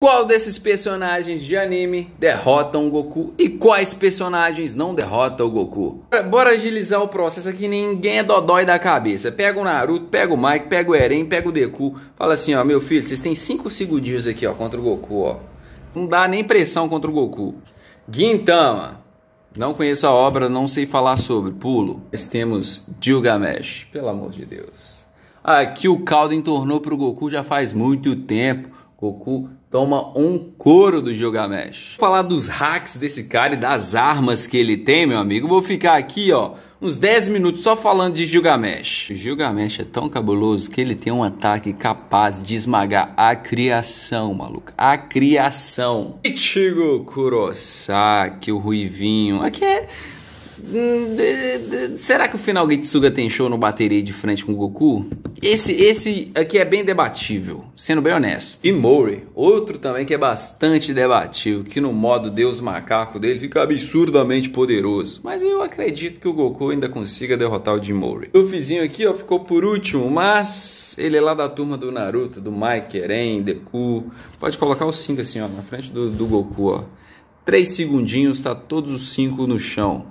Qual desses personagens de anime derrotam o Goku e quais personagens não derrotam o Goku? É, bora agilizar o processo aqui, ninguém é dodói da cabeça. Pega o Naruto, pega o Mike, pega o Eren, pega o Deku. Fala assim, ó, meu filho, vocês têm 5 segundinhos aqui, ó, contra o Goku, ó. Não dá nem pressão contra o Goku. Gintama. Não conheço a obra, não sei falar sobre. Pulo. Nós temos Gilgamesh, pelo amor de Deus. Aqui o caldo entornou pro Goku já faz muito tempo. Goku toma um couro do Gilgamesh. Vou falar dos hacks desse cara e das armas que ele tem, meu amigo. Vou ficar aqui, ó, uns 10 minutos só falando de Gilgamesh. O Gilgamesh é tão cabuloso que ele tem um ataque capaz de esmagar a criação, maluco. A criação. Ichigo Kurosaki, o Ruivinho. Aqui é Será que o final tem show no bateria de frente com o Goku? Esse, esse aqui é bem debatível, sendo bem honesto. E Mori, outro também que é bastante debatível, que no modo Deus Macaco dele fica absurdamente poderoso. Mas eu acredito que o Goku ainda consiga derrotar o de Mori. O vizinho aqui ó, ficou por último, mas ele é lá da turma do Naruto, do Mike, Eren, Deku. Pode colocar os cinco assim ó, na frente do, do Goku. ó. Três segundinhos, tá todos os cinco no chão.